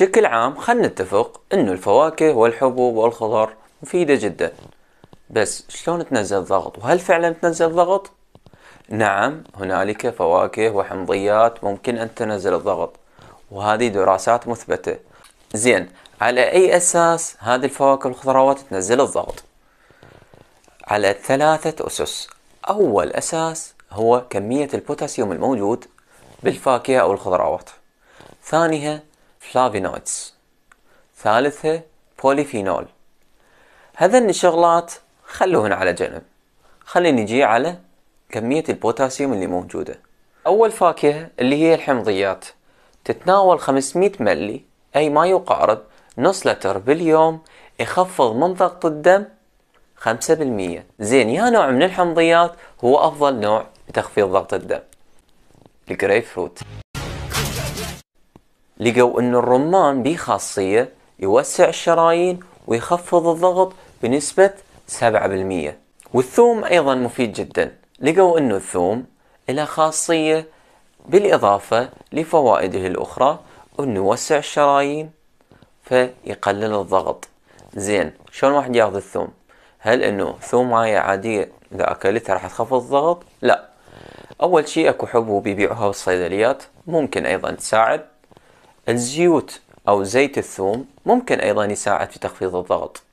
بشكل عام خلنا نتفق انه الفواكه والحبوب والخضار مفيدة جدا بس شلون تنزل الضغط وهل فعلا تنزل الضغط؟ نعم هنالك فواكه وحمضيات ممكن ان تنزل الضغط وهذه دراسات مثبتة زين على اي اساس هذه الفواكه والخضروات تنزل الضغط؟ على ثلاثة اسس اول اساس هو كمية البوتاسيوم الموجود بالفاكهة او الخضروات ثانيها فلافينويدز ثالثة بوليفينول هذن الشغلات خلوهن على جنب خلينا نجي على كمية البوتاسيوم اللي موجودة أول فاكهة اللي هي الحمضيات تتناول 500 ملي أي ما يقارب نص لتر باليوم يخفض من ضغط الدم 5% زين يا نوع من الحمضيات هو أفضل نوع لتخفيض ضغط الدم الجريب فروت لقوا أن الرمان به خاصية يوسع الشرايين ويخفض الضغط بنسبة 7% والثوم أيضا مفيد جدا لقوا أنه الثوم له خاصية بالإضافة لفوائده الأخرى أنه يوسع الشرايين فيقلل الضغط زين شلون واحد ياخذ الثوم هل انه ثوم عاية عادية اذا اكلتها راح تخفض الضغط لا اول شيء اكو حبوب يبيعوها بالصيدليات ممكن ايضا تساعد الزيوت أو زيت الثوم ممكن أيضا يساعد في تخفيض الضغط